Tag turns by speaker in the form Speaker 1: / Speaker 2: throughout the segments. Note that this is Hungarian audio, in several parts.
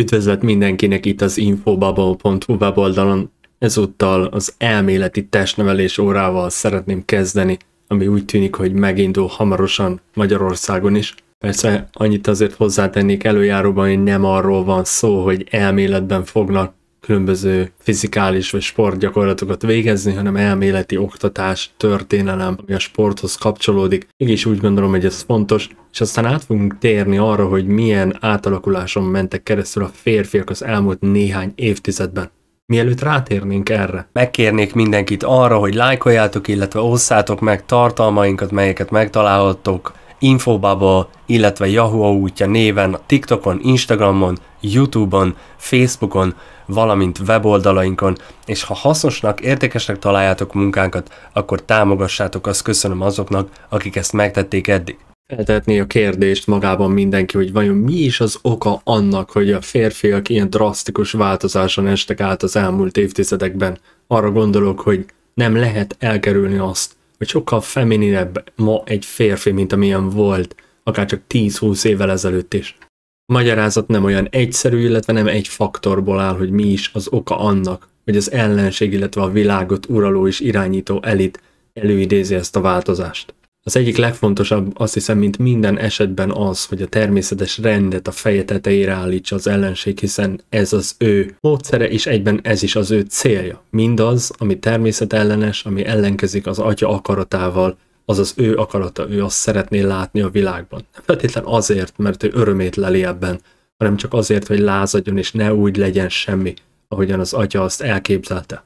Speaker 1: Üdvözlet mindenkinek itt az infobubble.hu weboldalon. Ezúttal az elméleti testnevelés órával szeretném kezdeni, ami úgy tűnik, hogy megindul hamarosan Magyarországon is. Persze annyit azért hozzátennék előjáróban, hogy nem arról van szó, hogy elméletben fognak különböző fizikális vagy sportgyakorlatokat végezni, hanem elméleti oktatás, történelem, ami a sporthoz kapcsolódik. Mégis úgy gondolom, hogy ez fontos, és aztán át fogunk térni arra, hogy milyen átalakuláson mentek keresztül a férfiak az elmúlt néhány évtizedben. Mielőtt rátérnénk erre. Megkérnék mindenkit arra, hogy lájkoljátok, illetve osszátok meg tartalmainkat, melyeket megtalálhattok Infobubble, illetve Yahoo útja néven, TikTokon, Instagramon, YouTube-on, Facebookon, valamint weboldalainkon, és ha hasznosnak, értékesnek találjátok munkánkat, akkor támogassátok, azt köszönöm azoknak, akik ezt megtették eddig. Feltetné a kérdést magában mindenki, hogy vajon mi is az oka annak, hogy a férfiak ilyen drasztikus változáson estek át az elmúlt évtizedekben. Arra gondolok, hogy nem lehet elkerülni azt, hogy sokkal femininebb ma egy férfi, mint amilyen volt, akár csak 10-20 évvel ezelőtt is. A magyarázat nem olyan egyszerű, illetve nem egy faktorból áll, hogy mi is az oka annak, hogy az ellenség, illetve a világot uraló és irányító elit előidézi ezt a változást. Az egyik legfontosabb azt hiszem, mint minden esetben az, hogy a természetes rendet a feje tetejére állítsa az ellenség, hiszen ez az ő módszere, és egyben ez is az ő célja. Mindaz, ami természetellenes, ami ellenkezik az atya akaratával, az az ő akarata, ő azt szeretné látni a világban. Nem feltétlen azért, mert ő örömét leli ebben, hanem csak azért, hogy lázadjon és ne úgy legyen semmi, ahogyan az atya azt elképzelte.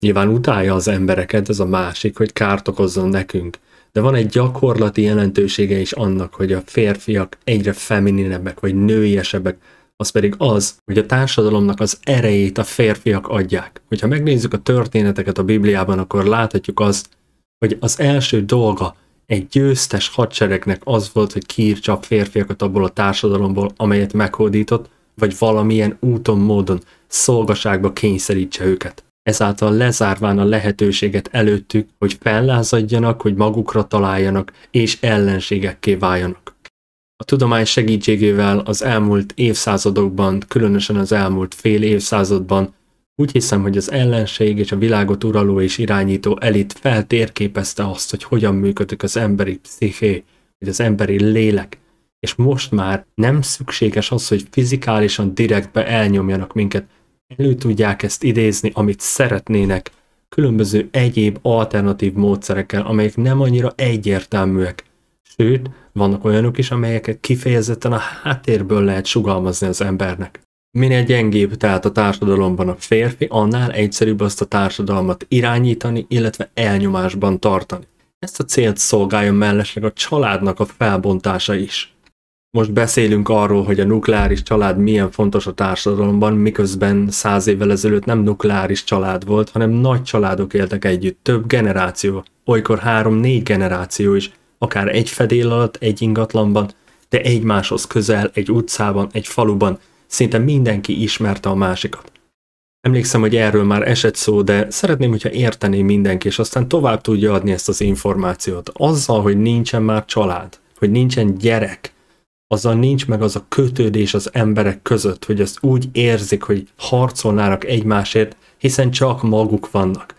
Speaker 1: Nyilván utálja az embereket, ez a másik, hogy kárt okozzon nekünk. De van egy gyakorlati jelentősége is annak, hogy a férfiak egyre femininebbek vagy nőiesebbek, az pedig az, hogy a társadalomnak az erejét a férfiak adják. Hogyha megnézzük a történeteket a Bibliában, akkor láthatjuk azt, hogy az első dolga egy győztes hadseregnek az volt, hogy kiírtsa a férfiakat abból a társadalomból, amelyet meghódított, vagy valamilyen úton, módon szolgaságba kényszerítse őket ezáltal lezárván a lehetőséget előttük, hogy fellázadjanak, hogy magukra találjanak és ellenségekké váljanak. A tudomány segítségével az elmúlt évszázadokban, különösen az elmúlt fél évszázadban úgy hiszem, hogy az ellenség és a világot uraló és irányító elit feltérképezte azt, hogy hogyan működik az emberi psziché, vagy az emberi lélek, és most már nem szükséges az, hogy fizikálisan direktbe elnyomjanak minket, elő tudják ezt idézni, amit szeretnének, különböző egyéb alternatív módszerekkel, amelyek nem annyira egyértelműek. Sőt, vannak olyanok is, amelyeket kifejezetten a háttérből lehet sugalmazni az embernek. Minél gyengébb tehát a társadalomban a férfi, annál egyszerűbb azt a társadalmat irányítani, illetve elnyomásban tartani. Ezt a célt szolgálja mellesleg a családnak a felbontása is most beszélünk arról, hogy a nukleáris család milyen fontos a társadalomban, miközben száz évvel ezelőtt nem nukleáris család volt, hanem nagy családok éltek együtt, több generáció, olykor három-négy generáció is, akár egy fedél alatt, egy ingatlanban, de egymáshoz közel, egy utcában, egy faluban, szinte mindenki ismerte a másikat. Emlékszem, hogy erről már esett szó, de szeretném, hogyha értené mindenki, és aztán tovább tudja adni ezt az információt. Azzal, hogy nincsen már család, hogy nincsen gyerek, azzal nincs meg az a kötődés az emberek között, hogy ezt úgy érzik, hogy harcolnának egymásért, hiszen csak maguk vannak.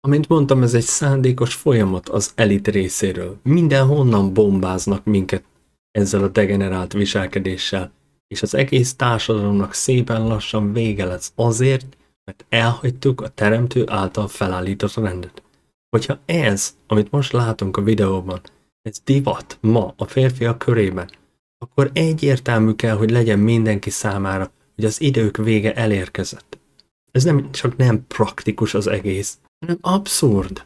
Speaker 1: Amint mondtam, ez egy szándékos folyamat az elit részéről. Mindenhonnan bombáznak minket ezzel a degenerált viselkedéssel, és az egész társadalomnak szépen lassan vége lesz azért, mert elhagytuk a teremtő által felállított rendet. Hogyha ez, amit most látunk a videóban, ez divat ma a férfiak körében, akkor egyértelmű kell, hogy legyen mindenki számára, hogy az idők vége elérkezett. Ez nem csak nem praktikus az egész, hanem abszurd.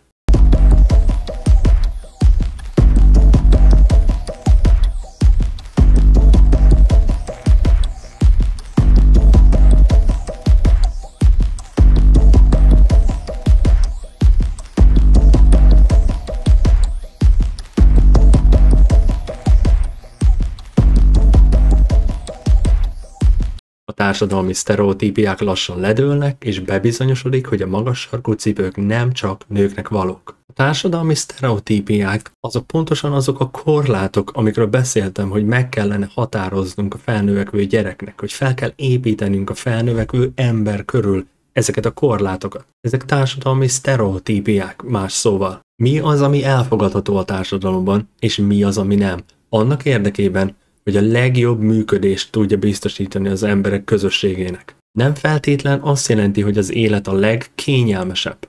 Speaker 1: társadalmi sztereotípiák lassan ledőlnek, és bebizonyosodik, hogy a magas sarkú cipők nem csak nőknek valók. A társadalmi sztereotípiák azok pontosan azok a korlátok, amikről beszéltem, hogy meg kellene határoznunk a felnövekvő gyereknek, hogy fel kell építenünk a felnövekvő ember körül ezeket a korlátokat. Ezek társadalmi sztereotípiák, más szóval. Mi az, ami elfogadható a társadalomban, és mi az, ami nem. Annak érdekében, hogy a legjobb működést tudja biztosítani az emberek közösségének. Nem feltétlen azt jelenti, hogy az élet a legkényelmesebb.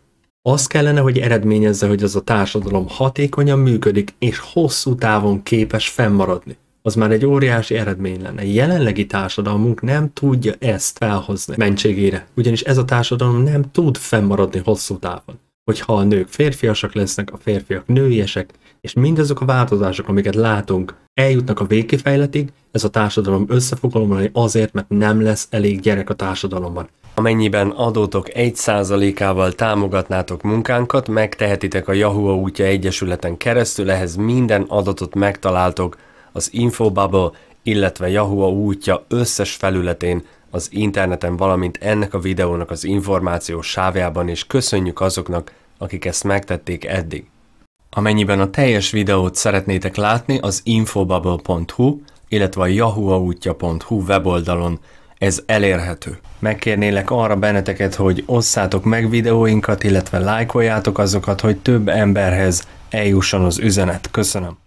Speaker 1: Az kellene, hogy eredményezze, hogy az a társadalom hatékonyan működik és hosszú távon képes fennmaradni. Az már egy óriási eredmény lenne. Jelenlegi társadalmunk nem tudja ezt felhozni mentségére, ugyanis ez a társadalom nem tud fennmaradni hosszú távon hogy a nők férfiasak lesznek, a férfiak nőiesek, és mindazok a változások, amiket látunk, eljutnak a végkifejletig, ez a társadalom összefoglalomlani azért, mert nem lesz elég gyerek a társadalomban. Amennyiben adótok 1%-ával támogatnátok munkánkat, megtehetitek a Yahoo útja egyesületen keresztül, ehhez minden adatot megtaláltok az Infobubble, illetve Yahoo útja összes felületén az interneten, valamint ennek a videónak az információs sávjában, és köszönjük azoknak, akik ezt megtették eddig. Amennyiben a teljes videót szeretnétek látni, az infobubble.hu, illetve a yahooautya.hu weboldalon ez elérhető. Megkérnélek arra benneteket, hogy osszátok meg videóinkat, illetve lájkoljátok azokat, hogy több emberhez eljusson az üzenet. Köszönöm!